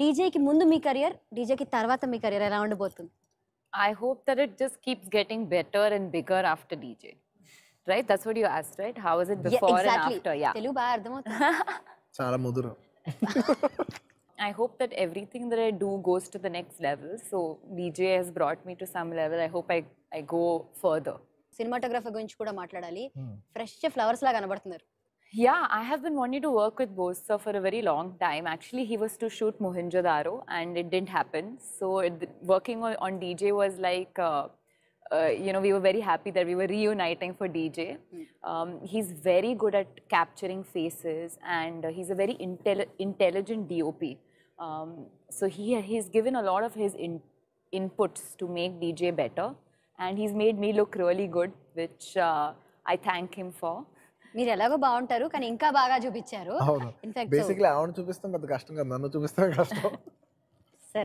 డీజేకి ముందు మీ కెరియర్ డీజేకి తర్వాత మీ కెరియర్ ఎలా ఉండబోతుంది I hope that it just keeps getting better and bigger after DJ right that's what you ask right how is it before and after yeah Telugu బాగా అర్థమవుతుంది చాలా ముదురు I hope that everything that I do goes to the next level so DJ he's brought me to some level I hope I I go further cinematography గురించి కూడా మాట్లాడాలి fresh hmm. Flowers లాగా కనబడుతున్నారు Yeah, I have been wanting to work with Bose sir for a very long time. Actually, he was to shoot Mohenjo-daro and it didn't happen. So it, working on, on, DJ was like, uh, uh, you know, we were very happy that we were reuniting for DJ. Hmm. Um, he's very good at capturing faces and uh, he's a very intelligent DOP. Um, so he he's given a lot of his in inputs to make DJ better and he's made me look really good, which uh, I thank him for. మీరు ఎలాగో బాగుంటారు కానీ ఇంకా బాగా చూపించారు అవును in fact basically ఆవిడ చూపిస్తాం పెద్ద కష్టం కదా నన్ను చూపిస్తాం కష్టం